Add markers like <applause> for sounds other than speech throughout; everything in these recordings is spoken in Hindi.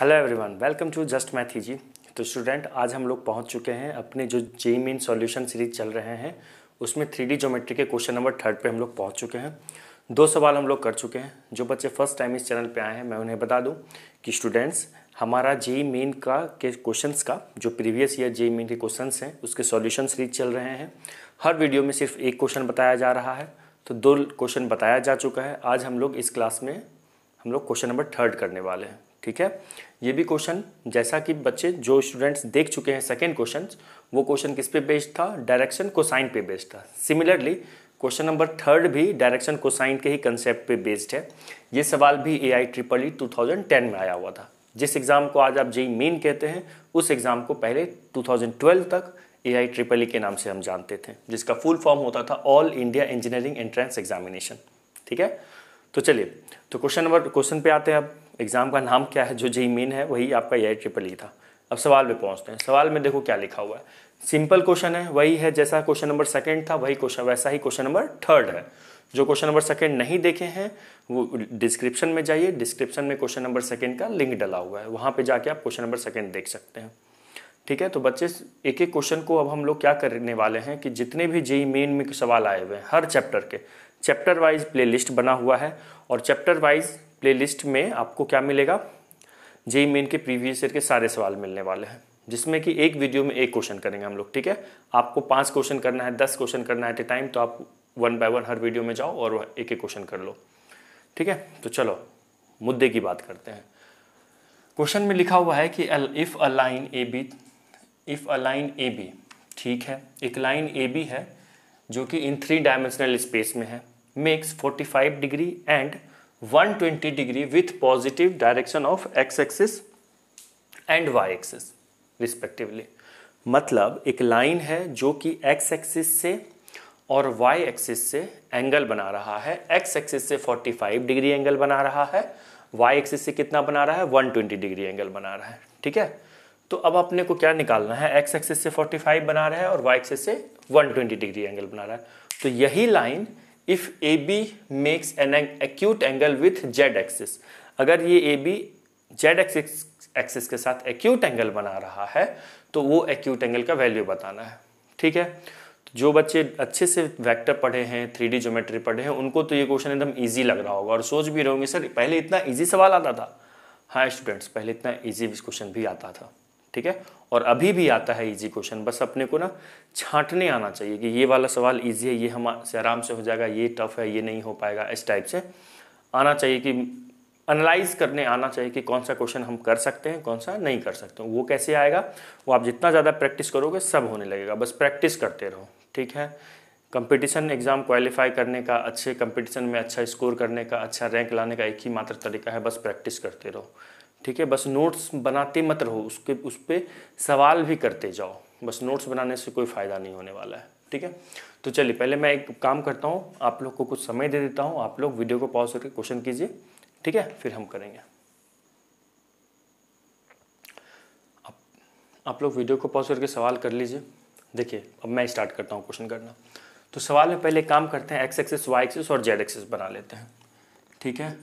hello everyone welcome to just मैथी जी तो स्टूडेंट आज हम लोग पहुंच चुके हैं अपने जो जे मीन सॉल्यूशन सीरीज चल रहे हैं उसमें थ्री डी ज्योमेट्री के क्वेश्चन नंबर थर्ड पे हम लोग पहुंच चुके हैं दो सवाल हम लोग कर चुके हैं जो बच्चे फर्स्ट टाइम इस चैनल पे आए हैं मैं उन्हें बता दूं कि स्टूडेंट्स हमारा जे मेन का के क्वेश्चन का जो प्रीवियस ईयर जे मेन के क्वेश्चन हैं उसके सोल्यूशन सीरीज चल रहे हैं हर वीडियो में सिर्फ एक क्वेश्चन बताया जा रहा है तो दो क्वेश्चन बताया जा चुका है आज हम लोग इस क्लास में हम लोग क्वेश्चन नंबर थर्ड करने वाले हैं ठीक है ये भी क्वेश्चन जैसा कि बच्चे जो स्टूडेंट्स देख चुके हैं सेकेंड क्वेश्चन वो क्वेश्चन किस पे बेस्ड था डायरेक्शन कोसाइन पे बेस्ड था सिमिलरली क्वेश्चन नंबर थर्ड भी डायरेक्शन कोसाइन के ही कंसेप्ट पे बेस्ड है ये सवाल भी ए आई ट्रिपल ई टू में आया हुआ था जिस एग्ज़ाम को आज आप जेई मेन e e कहते हैं उस एग्ज़ाम को पहले 2012 तक ए आई ट्रिपल ई के नाम से हम जानते थे जिसका फुल फॉर्म होता था all India engineering entrance examination ठीक है तो चलिए तो क्वेश्चन नंबर क्वेश्चन पे आते हैं अब एग्ज़ाम का नाम क्या है जो जेई मेन है वही आपका ए ट्रिपल ई था अब सवाल पे पहुंचते हैं सवाल में देखो क्या लिखा हुआ है सिंपल क्वेश्चन है वही है जैसा क्वेश्चन नंबर सेकंड था वही क्वेश्चन वैसा ही क्वेश्चन नंबर थर्ड है जो क्वेश्चन नंबर सेकंड नहीं देखे हैं वो डिस्क्रिप्शन में जाइए डिस्क्रिप्शन में क्वेश्चन नंबर सेकंड का लिंक डला हुआ है वहाँ पे जाके आप क्वेश्चन नंबर सेकंड देख सकते हैं ठीक है तो बच्चे एक एक क्वेश्चन को अब हम लोग क्या करने वाले हैं कि जितने भी जेई मेन में सवाल आए हुए हैं हर चैप्टर के चैप्टर वाइज प्ले लिस्ट बना हुआ है और चैप्टर वाइज प्लेलिस्ट में आपको क्या मिलेगा जेई मेन के प्रीवियस ईयर के सारे सवाल मिलने वाले हैं जिसमें कि एक वीडियो में एक क्वेश्चन करेंगे हम लोग ठीक है आपको पांच क्वेश्चन करना है दस क्वेश्चन करना है एट ए टाइम तो आप वन बाय वन हर वीडियो में जाओ और एक एक क्वेश्चन कर लो ठीक है तो चलो मुद्दे की बात करते हैं क्वेश्चन में लिखा हुआ है कि if a line A B if a line A B ठीक है एक लाइन ए बी है जो कि इन थ्री डायमेंशनल स्पेस में है makes 45 degree and 120 degree with positive direction of x axis and y axis respectively मतलब एक लाइन है जो कि x एक्सिस से और y एक्सिस से एंगल बना रहा है x एक्सिस से 45 डिग्री एंगल बना रहा है y एक्सिस से कितना बना रहा है 120 डिग्री एंगल बना रहा है ठीक है तो अब अपने को क्या निकालना है x एक्सिस से 45 बना रहा है और y एक्सिस से 120 डिग्री एंगल बना रहा है तो यही line if A B makes an acute angle with Z axis अगर ये A B Z axis axis के साथ एक्यूट एंगल बना रहा है तो वो एक्यूट एंगल का वैल्यू बताना है ठीक है तो जो बच्चे अच्छे से वेक्टर पढ़े हैं थ्री डी ज्योमेट्री पढ़े हैं उनको तो ये क्वेश्चन एकदम ईजी लग रहा होगा और सोच भी होंगे सर पहले इतना ईजी सवाल आता था हाँ स्टूडेंट्स पहले इतना ईजी क्वेश्चन भी आता था ठीक है और अभी भी आता है इजी क्वेश्चन बस अपने को ना छांटने आना चाहिए कि ये वाला सवाल इजी है ये हम से आराम से हो जाएगा ये टफ है ये नहीं हो पाएगा इस टाइप से आना चाहिए कि एनालाइज करने आना चाहिए कि कौन सा क्वेश्चन हम कर सकते हैं कौन सा नहीं कर सकते वो कैसे आएगा वो आप जितना ज़्यादा प्रैक्टिस करोगे सब होने लगेगा बस प्रैक्टिस करते रहो ठीक है कंपटीशन एग्ज़ाम क्वालिफाई करने का अच्छे कंपटीशन में अच्छा स्कोर करने का अच्छा रैंक लाने का एक ही मात्र तरीका है बस प्रैक्टिस करते रहो ठीक है बस नोट्स बनाते मत रहो उसके उस पर सवाल भी करते जाओ बस नोट्स बनाने से कोई फ़ायदा नहीं होने वाला है ठीक है तो चलिए पहले मैं एक काम करता हूँ आप लोग को कुछ समय दे देता हूँ आप लोग वीडियो को पॉज करके क्वेश्चन कीजिए ठीक है फिर हम करेंगे आप, आप लोग वीडियो को पॉज करके सवाल कर लीजिए देखिए अब मैं स्टार्ट करता हूँ क्वेश्चन करना तो सवाल में पहले काम करते हैं एक्स एक्सेस वाई एक्सेस और जेड एक्सेस बना लेते हैं ठीक है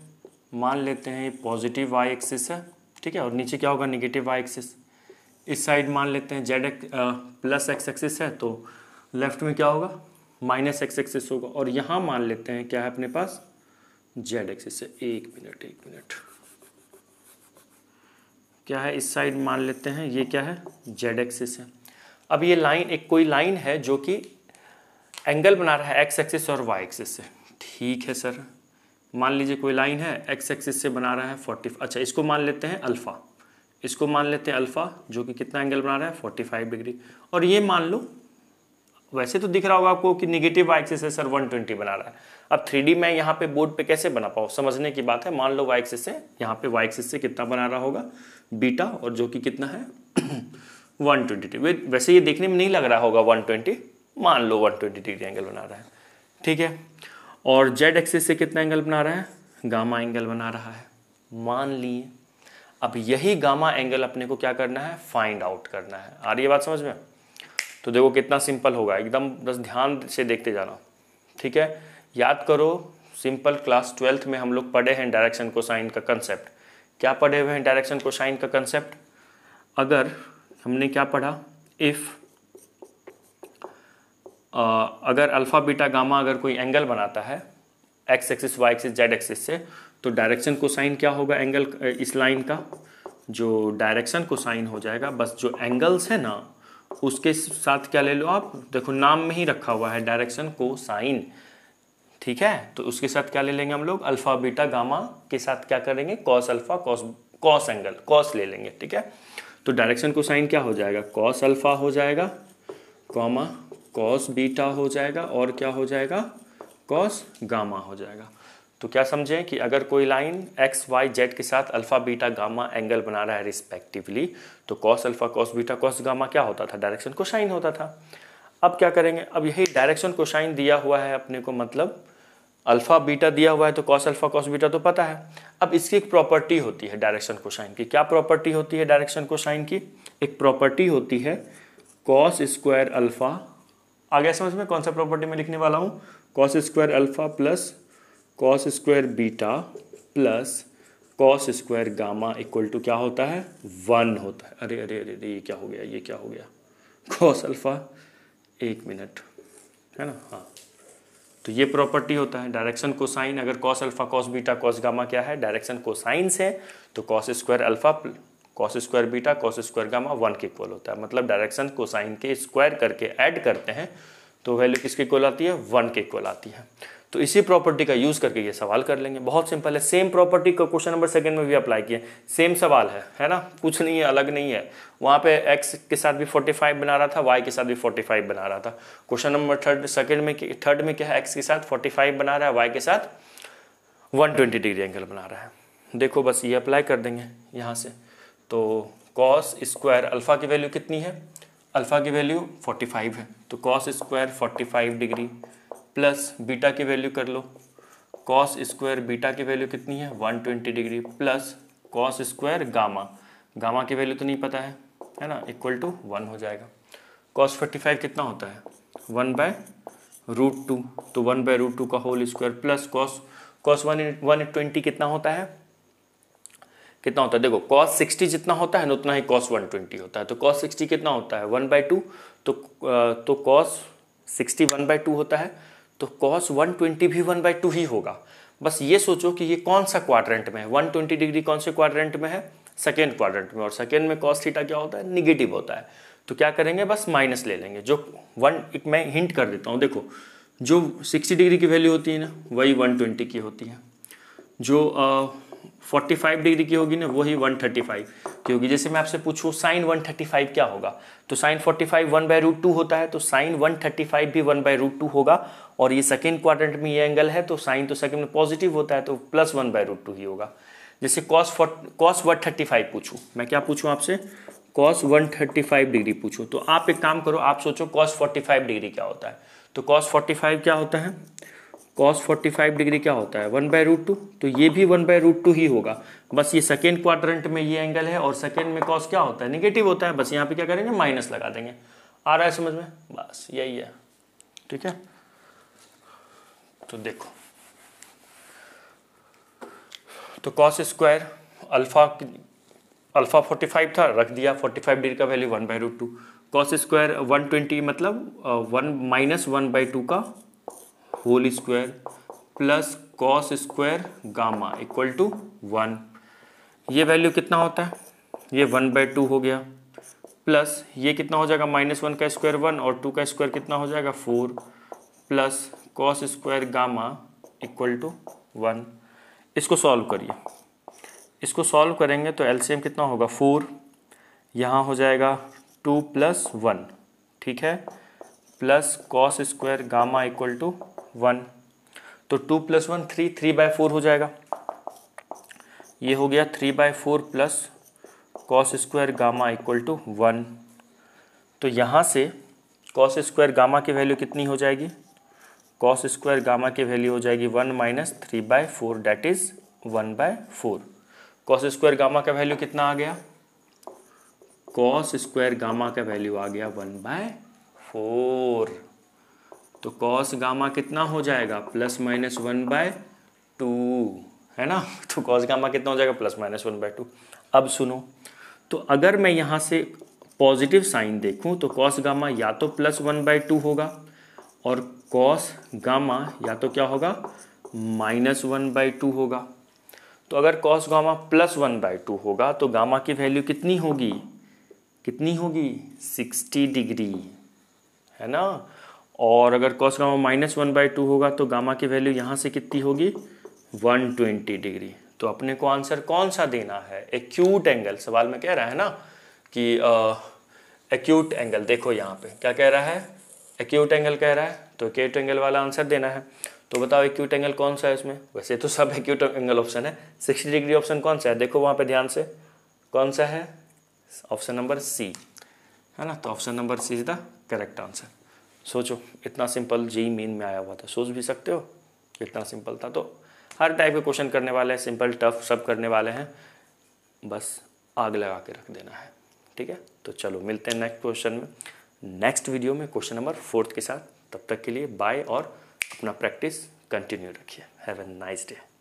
मान लेते हैं ये पॉजिटिव वाई एक्सिस है ठीक है और नीचे क्या होगा निगेटिव वाई एक्सिस इस साइड मान लेते हैं जेड प्लस एक्स एक्सिस है तो लेफ्ट में क्या होगा माइनस एक्स एक्सिस होगा और यहाँ मान लेते हैं क्या है अपने पास जेड एक्सिस है एक मिनट एक मिनट क्या है इस साइड मान लेते हैं ये क्या है जेड एक्सिस है अब ये लाइन एक कोई लाइन है जो कि एंगल बना रहा है एक्स एक्सिस और वाई एक्सिस से ठीक है सर मान लीजिए कोई लाइन है एक्स एक्सिस से बना रहा है फोर्टी अच्छा इसको मान लेते हैं अल्फ़ा इसको मान लेते हैं अल्फ़ा जो कि कितना एंगल बना रहा है फोर्टी फाइव डिग्री और ये मान लो वैसे तो दिख रहा होगा आपको कि निगेटिव वाई एक्सिस है सर 120 बना रहा है अब 3D में यहाँ पे बोर्ड पे कैसे बना पाओ समझने की बात है मान लो वाई एक्सिस से यहाँ पे वाई एक्सिस से कितना बना रहा होगा बीटा और जो कि कितना है 120 <coughs> वैसे ये देखने में नहीं लग रहा होगा ट्वेंटी मान लो ट्वेंटी डिग्री एंगल बना रहा है ठीक है और जेड एक्सिस से कितना एंगल बना रहा है गामा एंगल बना रहा है मान लिए अब यही गामा एंगल अपने को क्या करना है फाइंड आउट करना है आ रही है बात समझ में तो देखो कितना सिंपल होगा एकदम बस ध्यान से देखते जाना ठीक है याद करो सिंपल क्लास ट्वेल्थ में हम लोग पढ़े हैं डायरेक्शन को साइन का कंसेप्ट क्या पढ़े हुए हैं डायरेक्शन को साइन का कंसेप्ट अगर हमने क्या पढ़ा इफ़ अगर अल्फ़ा बीटा गामा अगर कोई एंगल बनाता है X axis Y axis Z axis से तो डायरेक्शन को साइन क्या होगा एंगल इस लाइन का जो डायरेक्शन को साइन हो जाएगा बस जो एंगल्स है ना उसके साथ क्या ले लो आप देखो नाम में ही रखा हुआ है डायरेक्शन को साइन ठीक है तो उसके साथ क्या ले लेंगे हम लोग अल्फ़ा बीटा गामा के साथ क्या करेंगे cos alpha cos cos angle cos ले लेंगे ठीक है तो डायरेक्शन को साइन क्या हो जाएगा कॉस अल्फ़ा हो जाएगा कॉमा कॉस बीटा हो जाएगा और क्या हो जाएगा कॉस गामा हो जाएगा तो क्या समझें कि अगर कोई लाइन एक्स वाई जेड के साथ अल्फ़ा बीटा गामा एंगल बना रहा है रिस्पेक्टिवली तो cos alpha cos beta cos gamma क्या होता था डायरेक्शन को शाइन होता था अब क्या करेंगे अब यही डायरेक्शन को शाइन दिया हुआ है अपने को मतलब अल्फ़ा बीटा दिया हुआ है तो कॉस अल्फ़ा कॉस बीटा तो पता है अब इसकी एक प्रॉपर्टी होती है डायरेक्शन को शाइन की क्या प्रॉपर्टी होती है डायरेक्शन को शाइन की एक प्रॉपर्टी होती है कॉस स्क्वायर अल्फ़ा आ गया समझ में कौन सा प्रॉपर्टी में लिखने वाला हूँ cos square alpha plus cos square beta plus cos square gamma equal to क्या होता है वन होता है अरे अरे अरे अरे ये क्या हो गया ये क्या हो गया कॉस अल्फा एक मिनट है ना हाँ तो ये प्रॉपर्टी होता है डायरेक्शन को साइन अगर cos alpha cos beta cos gamma क्या है डायरेक्शन को साइंस है तो cos square alpha cos square beta cos square gamma one के इक्वल होता है मतलब डायरेक्शन कोसाइन के स्क्वायर करके ऐड करते हैं तो वैल्यू किसके इक्वल आती है वन के इक्वल आती है तो इसी प्रॉपर्टी का यूज़ करके ये सवाल कर लेंगे बहुत सिंपल है सेम प्रॉपर्टी का क्वेश्चन नंबर सेकंड में भी अप्लाई किया सेम सवाल है है ना कुछ नहीं है अलग नहीं है वहाँ पे एक्स के साथ भी 45 बना रहा था वाई के साथ भी 45 बना रहा था क्वेश्चन नंबर थर्ड सेकंड में थर्ड में क्या है एक्स के साथ फोर्टी बना रहा है वाई के साथ वन डिग्री एंगल बना रहा है देखो बस ये अप्लाई कर देंगे यहाँ से तो कॉस स्क्वायर अल्फ़ा की वैल्यू कितनी है अल्फ़ा की वैल्यू 45 है तो cos square 45 degree plus beta की वैल्यू कर लो कॉस स्क्वायर बीटा की वैल्यू कितनी है 120 degree plus cos square gamma gamma की वैल्यू तो नहीं पता है है ना इक्वल टू वन हो जाएगा कॉस 45 कितना होता है वन बाय रूट टू तो वन बाय रूट टू का whole square plus cos cos one one twenty कितना होता है कितना होता है देखो कॉस सिक्सटी जितना होता है ना उतना ही कॉस वन ट्वेंटी होता है तो कॉस सिक्सटी कितना होता है वन बाई टू तो तो cos sixty one by two होता है तो कॉस वन ट्वेंटी भी वन बाई टू ही होगा बस ये सोचो कि ये कौन सा क्वाड्रेंट में है वन ट्वेंटी डिग्री कौन से क्वाड्रेंट में है सेकेंड क्वाड्रेंट में और सेकेंड में कॉस थीटा क्या होता है निगेटिव होता है तो क्या करेंगे बस माइनस ले लेंगे जो वन एक मैं हिंट कर देता हूँ देखो जो सिक्सटी डिग्री की वैल्यू होती है ना वही वन ट्वेंटी की होती है जो 45 डिग्री की होगी ना वही 135 की होगी जैसे मैं आपसे पूछूँ साइन 135 क्या होगा तो sine 45 five one by root two होता है तो साइन 135 भी वन बाय रूट टू होगा और ये सेकेंड क्वार्टर में ये एंगल है तो साइन तो सेकेंड में पॉजिटिव होता है तो plus one by root two ही होगा जैसे cos cos one thirty five पूछूँ मैं क्या पूछूँ आपसे cos one thirty five degree पूछूँ तो आप एक काम करो आप सोचो कॉस फोर्टी फाइव डिग्री क्या होता है तो कॉस फोर्टी फाइव क्या होता है कॉस फोर्टी फाइव डिग्री क्या होता है वन बाय रूट टू तो ये भी वन बाय रूट टू ही होगा बस ये सेकेंड क्वाड्रेंट में ये एंगल है और सेकेंड में कॉस क्या होता है निगेटिव होता है बस यहाँ पे क्या करेंगे माइनस लगा देंगे आ रहा है समझ में बस यही है ठीक है तो देखो तो कॉस स्क्वायर अल्फा अल्फा 45 था रख दिया 45 डिग्री का value one by root two cos square 120 मतलब one minus one by two का whole square plus cos square gamma equal to one ये वैल्यू कितना होता है ये वन बाई टू हो गया प्लस ये कितना हो जाएगा माइनस वन का स्क्वायर वन और टू का स्क्वायर कितना हो जाएगा four plus cos square gamma equal to one इसको सॉल्व करिए इसको सॉल्व करेंगे तो एलसीएम कितना होगा फोर यहाँ हो जाएगा टू प्लस वन ठीक है plus cos square gamma equal to one तो two plus one three three by four हो जाएगा ये हो गया three by four plus cos square gamma equal to one तो यहाँ से कॉस स्क्वायर गामा की वैल्यू कितनी हो जाएगी कॉस स्क्वायर गामा की वैल्यू हो जाएगी one minus three by four that is one by four cos square gamma का वैल्यू कितना आ गया कॉस स्क्वायर गामा का वैल्यू आ गया वन बाय फोर तो कॉस गामा कितना हो जाएगा plus minus one by two है ना <laughs> तो कॉस गामा कितना हो जाएगा plus minus one by two अब सुनो तो अगर मैं यहाँ से पॉजिटिव साइन देखूँ तो कॉस गामा या तो प्लस वन बाय टू होगा और कॉस गामा या तो क्या होगा माइनस वन बाय टू होगा तो अगर cos gamma plus one by two होगा तो गामा की वैल्यू कितनी होगी कितनी होगी सिक्सटी डिग्री है ना और अगर cos gamma minus one by two होगा तो गामा की वैल्यू यहाँ से कितनी होगी वन ट्वेंटी डिग्री तो अपने को आंसर कौन सा देना है एक्यूट एंगल सवाल में कह रहा है ना कि एक्यूट एंगल देखो यहाँ पे क्या कह रहा है एक्यूट एंगल कह रहा है तो एक्यूट एंगल वाला आंसर देना है तो बताओ एक्यूट एंगल कौन सा है इसमें वैसे तो सब एक्यूट एंगल ऑप्शन है सिक्सटी डिग्री ऑप्शन कौन सा है देखो वहाँ पर ध्यान से कौन सा है ऑप्शन नंबर सी है ना तो option number C is the correct answer सोचो इतना सिंपल जी मीन में आया हुआ था सोच भी सकते हो इतना सिंपल था तो हर टाइप के क्वेश्चन करने वाले हैं सिंपल टफ सब करने वाले हैं बस आग लगा के रख देना है ठीक है तो चलो मिलते हैं नेक्स्ट क्वेश्चन में नेक्स्ट वीडियो में क्वेश्चन नंबर फोर्थ के साथ तब तक के लिए बाय और अपना प्रैक्टिस कंटिन्यू रखिए हैव ए नाइस डे